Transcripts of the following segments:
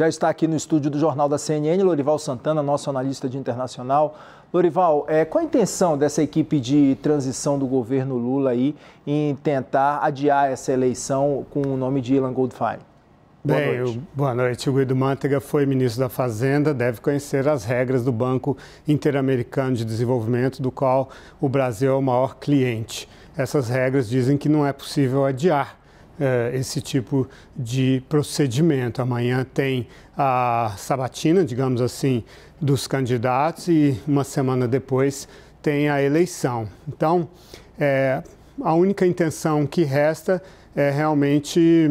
Já está aqui no estúdio do Jornal da CNN, Lorival Santana, nosso analista de internacional. Lorival, é, qual a intenção dessa equipe de transição do governo Lula aí em tentar adiar essa eleição com o nome de Ilan Goldfein? Boa Bem, noite. Eu, boa noite. O Guido Mantega foi ministro da Fazenda, deve conhecer as regras do Banco Interamericano de Desenvolvimento, do qual o Brasil é o maior cliente. Essas regras dizem que não é possível adiar eh, esse tipo de procedimento. Amanhã tem a sabatina, digamos assim, dos candidatos e uma semana depois tem a eleição. Então, eh, a única intenção que resta é realmente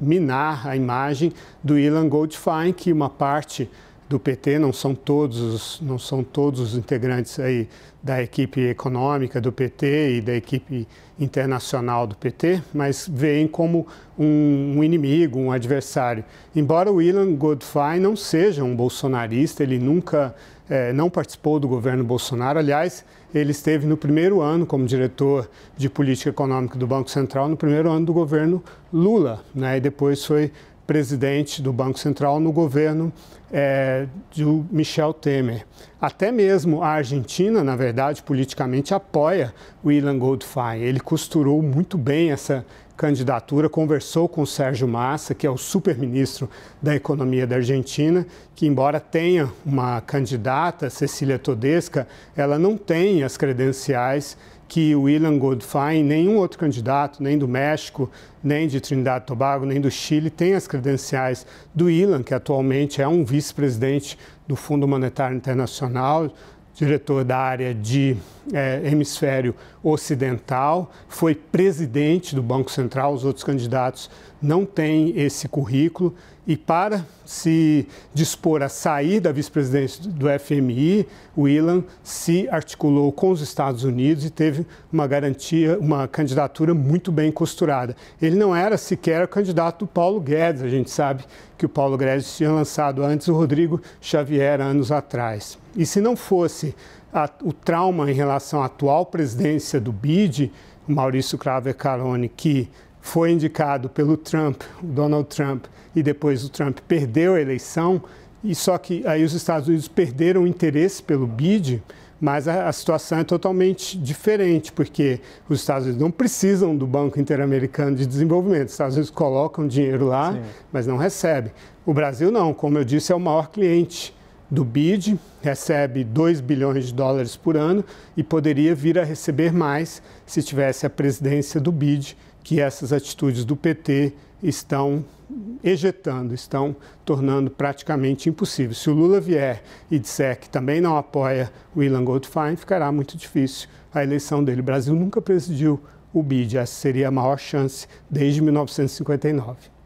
minar a imagem do Ilan Goldfein, que uma parte do PT, não são todos, não são todos os integrantes aí da equipe econômica do PT e da equipe internacional do PT, mas veem como um, um inimigo, um adversário. Embora o Ilan Godfrey não seja um bolsonarista, ele nunca é, não participou do governo Bolsonaro. Aliás, ele esteve no primeiro ano como diretor de política econômica do Banco Central, no primeiro ano do governo Lula, né? e depois foi presidente do Banco Central no governo é, de Michel Temer. Até mesmo a Argentina, na verdade, politicamente apoia o Ilan Goldfein. Ele costurou muito bem essa candidatura, conversou com o Sérgio Massa, que é o super-ministro da Economia da Argentina, que embora tenha uma candidata, Cecília Todesca, ela não tem as credenciais que o William Goldfein, nenhum outro candidato, nem do México, nem de Trinidad e Tobago, nem do Chile, tem as credenciais do William, que atualmente é um vice-presidente do Fundo Monetário Internacional, diretor da área de é, hemisfério ocidental, foi presidente do Banco Central, os outros candidatos não têm esse currículo e para se dispor a sair da vice-presidência do FMI, o Ilan se articulou com os Estados Unidos e teve uma garantia, uma candidatura muito bem costurada. Ele não era sequer o candidato do Paulo Guedes, a gente sabe que o Paulo Guedes tinha lançado antes o Rodrigo Xavier anos atrás. E se não fosse a, o trauma em relação à atual presidência do BID, Maurício Craver Carone, que foi indicado pelo Trump, o Donald Trump, e depois o Trump perdeu a eleição, e só que aí os Estados Unidos perderam o interesse pelo BID, mas a, a, situação é totalmente diferente, porque os Estados Unidos não precisam do Banco Interamericano de Desenvolvimento. Os Estados Unidos colocam dinheiro lá, Sim. mas não recebem. O Brasil não, como eu disse, é o maior cliente do BID, recebe 2 bilhões de dólares por ano e poderia vir a receber mais se tivesse a presidência do BID que essas atitudes do PT estão ejetando, estão tornando praticamente impossível. Se o Lula vier e disser que também não apoia o Ilan Goldfein, ficará muito difícil a eleição dele. O Brasil nunca presidiu o BID, essa seria a maior chance desde 1959.